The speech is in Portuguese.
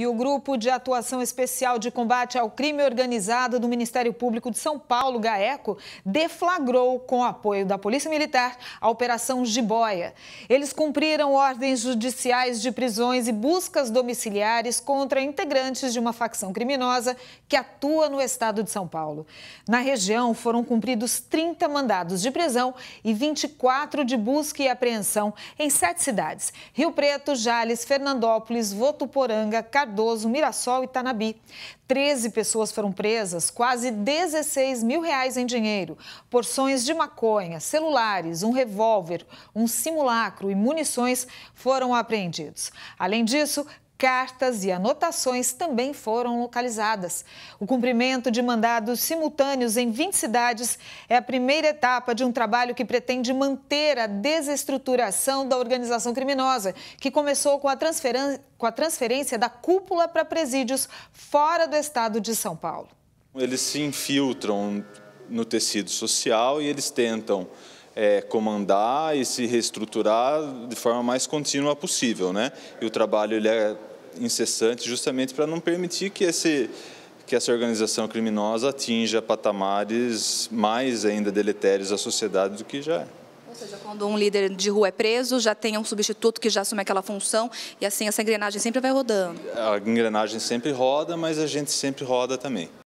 E o Grupo de Atuação Especial de Combate ao Crime Organizado do Ministério Público de São Paulo, GAECO, deflagrou, com apoio da Polícia Militar, a Operação Jiboia. Eles cumpriram ordens judiciais de prisões e buscas domiciliares contra integrantes de uma facção criminosa que atua no estado de São Paulo. Na região, foram cumpridos 30 mandados de prisão e 24 de busca e apreensão em sete cidades: Rio Preto, Jales, Fernandópolis, Votuporanga, Cabo. Cardoso, Mirassol e Tanabi. 13 pessoas foram presas, quase 16 mil reais em dinheiro, porções de maconha, celulares, um revólver, um simulacro e munições foram apreendidos. Além disso, cartas e anotações também foram localizadas. O cumprimento de mandados simultâneos em 20 cidades é a primeira etapa de um trabalho que pretende manter a desestruturação da organização criminosa, que começou com a, com a transferência da cúpula para presídios fora do estado de São Paulo. Eles se infiltram no tecido social e eles tentam é, comandar e se reestruturar de forma mais contínua possível, né? E o trabalho ele é incessante, justamente para não permitir que, esse, que essa organização criminosa atinja patamares mais ainda deletérios à sociedade do que já é. Ou seja, quando um líder de rua é preso, já tem um substituto que já assume aquela função e assim essa engrenagem sempre vai rodando. A engrenagem sempre roda, mas a gente sempre roda também.